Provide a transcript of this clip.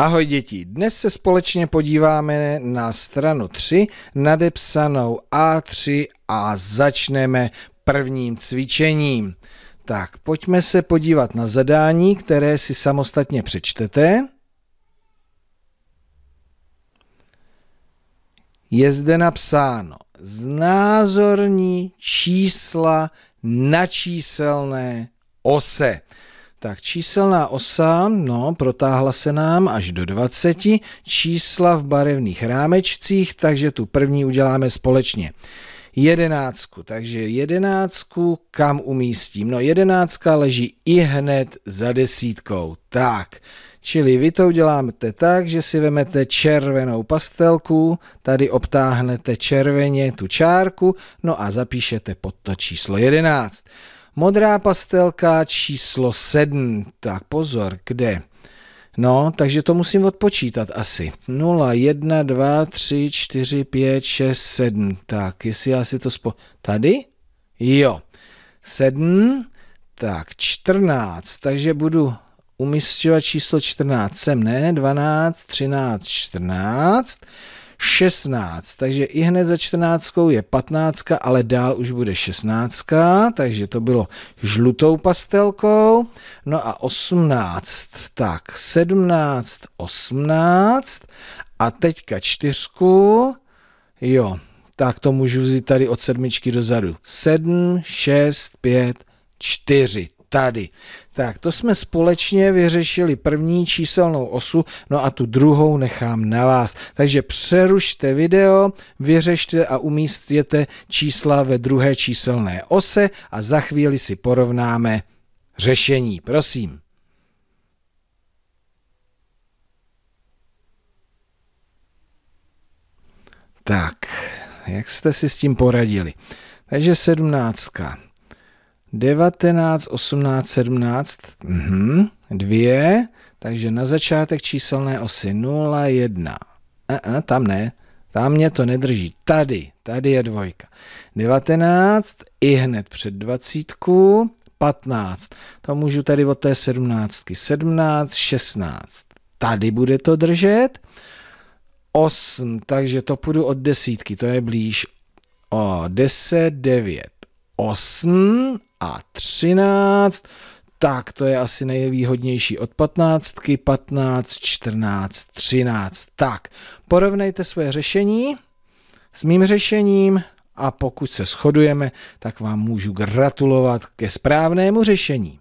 Ahoj děti, dnes se společně podíváme na stranu 3 nadepsanou A3 a začneme prvním cvičením. Tak, pojďme se podívat na zadání, které si samostatně přečtete. Je zde napsáno znázorní čísla na číselné ose. Tak číselná osa, no, protáhla se nám až do 20, čísla v barevných rámečcích, takže tu první uděláme společně. Jedenáctku, takže jedenáctku kam umístím? No jedenáctka leží i hned za desítkou, tak. Čili vy to uděláte tak, že si vemete červenou pastelku, tady obtáhnete červeně tu čárku, no a zapíšete pod to číslo jedenáct. Modrá pastelka číslo 7. Tak pozor, kde? No, takže to musím odpočítat asi. 0, 1, 2, 3, 4, 5, 6, 7. Tak, jestli já si to spo... Tady? Jo. 7, tak 14, takže budu umistovat číslo 14 sem, ne? 12, 13, 14. 16, takže i hned za 14 je 15, ale dál už bude 16, takže to bylo žlutou pastelkou. No a 18, tak 17, 18 a teďka čtyřku, jo, tak to můžu vzít tady od sedmičky dozadu. 7, 6, 5, 4 tady. Tak, to jsme společně vyřešili první číselnou osu, no a tu druhou nechám na vás. Takže přerušte video, vyřešte a umístěte čísla ve druhé číselné ose a za chvíli si porovnáme řešení. Prosím. Tak, jak jste si s tím poradili? Takže sedmnáctka. 19, 18, 17, mhm, takže na začátek číselné osy 0, 1. A, a, tam ne, tam mě to nedrží. Tady, tady je dvojka. 19 i hned před dvacítku, 15. To můžu tady od té 17, 17, 16. Tady bude to držet. 8, takže to půjdu od desítky, to je blíž. O 10, 9, 8 a 13. Tak, to je asi nejvýhodnější od 15, 15, 14, 13. Tak, porovnejte svoje řešení s mým řešením a pokud se shodujeme, tak vám můžu gratulovat ke správnému řešení.